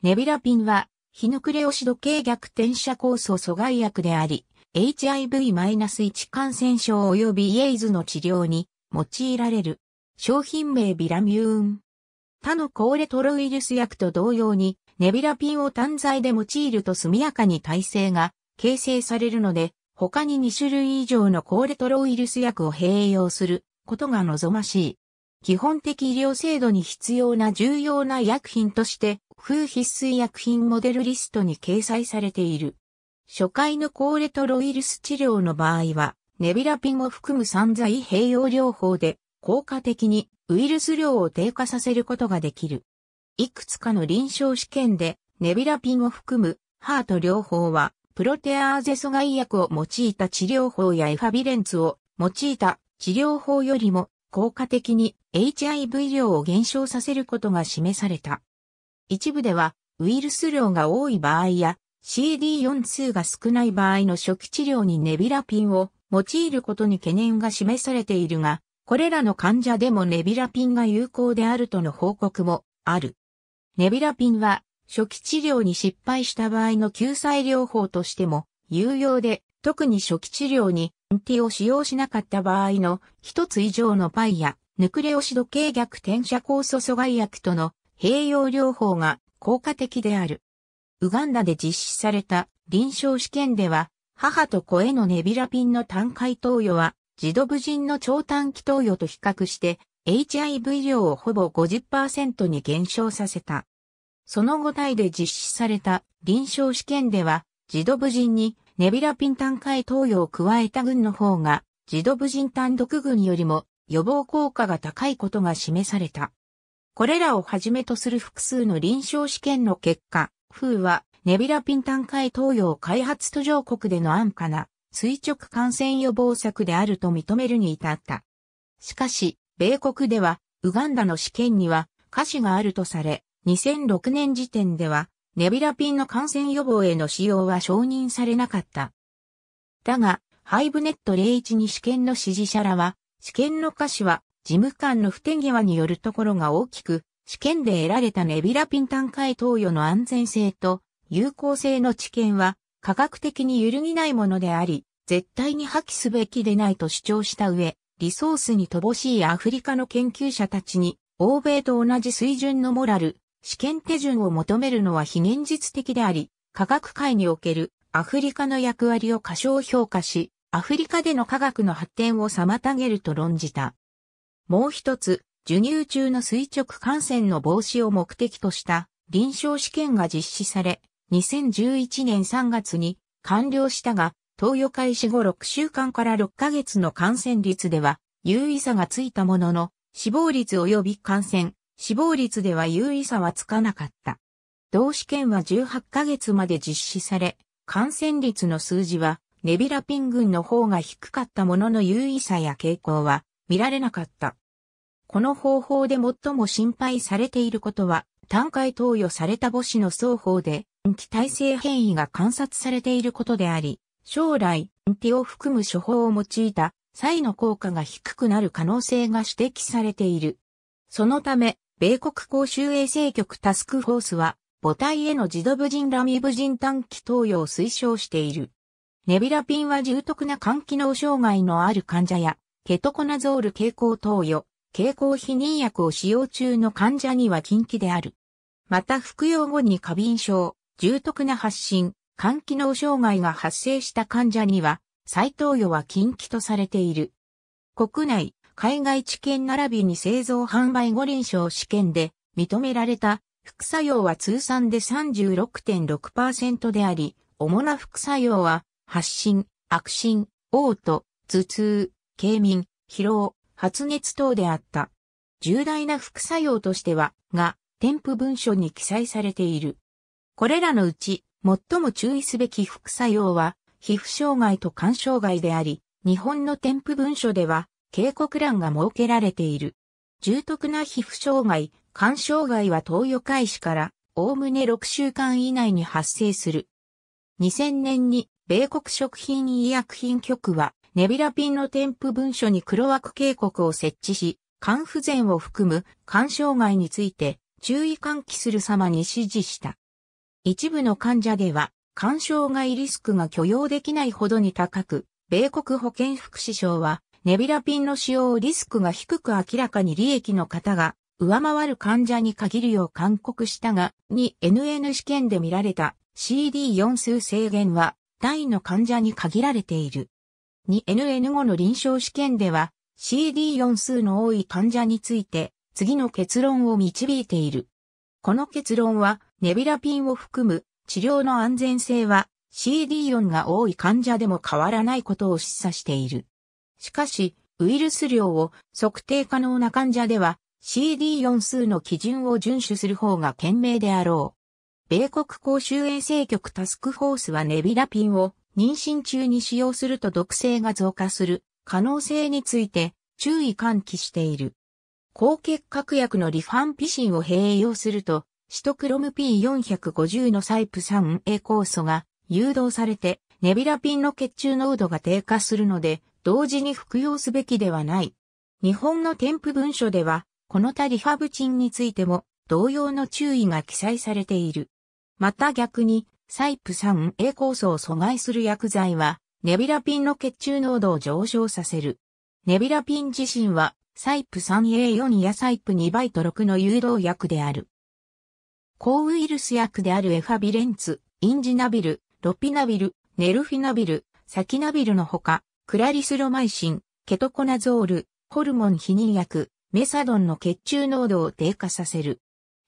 ネビラピンは、ヒノクレオシド系逆転射酵素阻害薬であり、HIV-1 感染症及びイエイズの治療に用いられる。商品名ビラミューン。他のコーレトロウイルス薬と同様に、ネビラピンを単剤で用いると速やかに耐性が形成されるので、他に2種類以上のコーレトロウイルス薬を併用することが望ましい。基本的医療制度に必要な重要な薬品として風必須医薬品モデルリストに掲載されている。初回の高レトロウイルス治療の場合は、ネビラピンを含む散剤併用療法で効果的にウイルス量を低下させることができる。いくつかの臨床試験でネビラピンを含むハート療法はプロテアーゼ阻害薬を用いた治療法やエファビレンツを用いた治療法よりも効果的に HIV 量を減少させることが示された。一部では、ウイルス量が多い場合や、CD4 2が少ない場合の初期治療にネビラピンを用いることに懸念が示されているが、これらの患者でもネビラピンが有効であるとの報告もある。ネビラピンは初期治療に失敗した場合の救済療法としても有用で、特に初期治療にンティを使用しなかった場合の一つ以上のパイやヌクレオシド系逆転射酵素阻害薬との併用療法が効果的である。ウガンダで実施された臨床試験では、母と子へのネビラピンの単回投与は、児童無人の超短期投与と比較して、HIV 量をほぼ50%に減少させた。その後体で実施された臨床試験では、児童無人にネビラピン単回投与を加えた群の方が、児童無人単独群よりも予防効果が高いことが示された。これらをはじめとする複数の臨床試験の結果、風はネビラピン単解東洋開発途上国での安価な垂直感染予防策であると認めるに至った。しかし、米国では、ウガンダの試験には、瑕疵があるとされ、2006年時点では、ネビラピンの感染予防への使用は承認されなかった。だが、ハイブネット01に試験の支持者らは、試験の瑕疵は事務官の不手際によるところが大きく、試験で得られたネビラピン単回投与の安全性と有効性の知見は科学的に揺るぎないものであり、絶対に破棄すべきでないと主張した上、リソースに乏しいアフリカの研究者たちに、欧米と同じ水準のモラル、試験手順を求めるのは非現実的であり、科学界におけるアフリカの役割を過小評価し、アフリカでの科学の発展を妨げると論じた。もう一つ、授乳中の垂直感染の防止を目的とした臨床試験が実施され、2011年3月に完了したが、投与開始後6週間から6ヶ月の感染率では優位差がついたものの、死亡率及び感染、死亡率では優位差はつかなかった。同試験は18ヶ月まで実施され、感染率の数字はネビラピン群の方が低かったものの優位差や傾向は見られなかった。この方法で最も心配されていることは、単回投与された母子の双方で、気体性変異が観察されていることであり、将来、気を含む処方を用いた際の効果が低くなる可能性が指摘されている。そのため、米国公衆衛生局タスクフォースは、母体への自動部人ラミブ人短期投与を推奨している。ネビラピンは重篤な肝機能障害のある患者や、ケトコナゾール蛍光投与、蛍光避妊薬を使用中の患者には禁忌である。また服用後に過敏症、重篤な発疹、肝機能障害が発生した患者には、再投与は禁忌とされている。国内、海外治験並びに製造販売後臨床試験で認められた副作用は通算で36.6%であり、主な副作用は、発疹、悪疹、嘔吐、頭痛、軽眠、疲労、発熱等であった。重大な副作用としては、が、添付文書に記載されている。これらのうち、最も注意すべき副作用は、皮膚障害と肝障害であり、日本の添付文書では、警告欄が設けられている。重篤な皮膚障害、肝障害は投与開始から、おおむね6週間以内に発生する。2000年に、米国食品医薬品局は、ネビラピンの添付文書に黒枠警告を設置し、肝不全を含む肝障害について注意喚起する様に指示した。一部の患者では、肝障害リスクが許容できないほどに高く、米国保健福祉省は、ネビラピンの使用リスクが低く明らかに利益の方が上回る患者に限るよう勧告したが、2NN 試験で見られた CD4 数制限は、大の患者に限られている。2NN5 の臨床試験では CD4 数の多い患者について次の結論を導いている。この結論はネビラピンを含む治療の安全性は CD4 が多い患者でも変わらないことを示唆している。しかし、ウイルス量を測定可能な患者では CD4 数の基準を遵守する方が賢明であろう。米国公衆衛生局タスクフォースはネビラピンを妊娠中に使用すると毒性が増加する可能性について注意喚起している。高結核薬のリファンピシンを併用すると、シトクロム P450 のサイプ 3A 酵素が誘導されて、ネビラピンの血中濃度が低下するので、同時に服用すべきではない。日本の添付文書では、この他リファブチンについても同様の注意が記載されている。また逆に、サイプ 3A 酵素を阻害する薬剤は、ネビラピンの血中濃度を上昇させる。ネビラピン自身は、サイプ 3A4 やサイプ2バイト6の誘導薬である。抗ウイルス薬であるエファビレンツ、インジナビル、ロピナビル、ネルフィナビル、サキナビルのほか、クラリスロマイシン、ケトコナゾール、ホルモン避妊薬、メサドンの血中濃度を低下させる。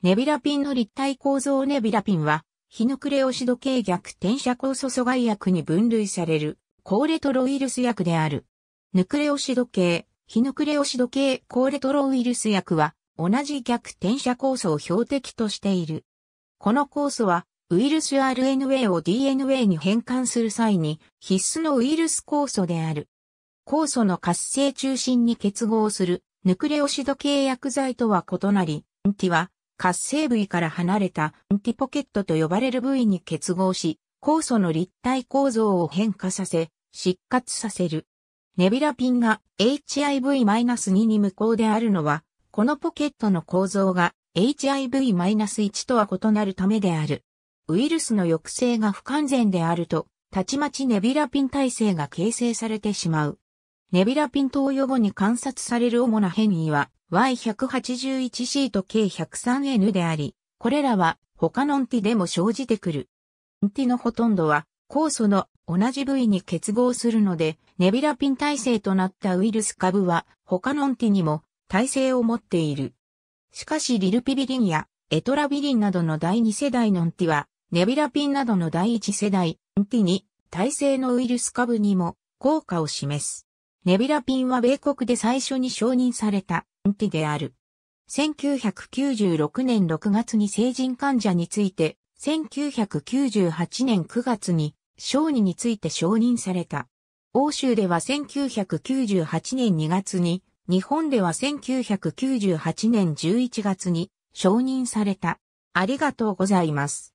ネビラピンの立体構造ネビラピンは、ヒヌクレオシド系逆転射酵素阻害薬に分類される、高レトロウイルス薬である。ヌクレオシド系、ヒヌクレオシド系高レトロウイルス薬は、同じ逆転射酵素を標的としている。この酵素は、ウイルス RNA を DNA に変換する際に必須のウイルス酵素である。酵素の活性中心に結合するヌクレオシド系薬剤とは異なり、ンティは活性部位から離れたアンティポケットと呼ばれる部位に結合し、酵素の立体構造を変化させ、失活させる。ネビラピンが HIV-2 に無効であるのは、このポケットの構造が HIV-1 とは異なるためである。ウイルスの抑制が不完全であると、たちまちネビラピン耐性が形成されてしまう。ネビラピン投与後に観察される主な変異は Y181C と K103N であり、これらは他のンティでも生じてくる。ンティのほとんどは酵素の同じ部位に結合するので、ネビラピン耐性となったウイルス株は他のンティにも耐性を持っている。しかしリルピビリンやエトラビリンなどの第2世代のンティは、ネビラピンなどの第1世代、ンティに、耐性のウイルス株にも効果を示す。ネビラピンは米国で最初に承認された、ンテである。1996年6月に成人患者について、1998年9月に小児について承認された。欧州では1998年2月に、日本では1998年11月に承認された。ありがとうございます。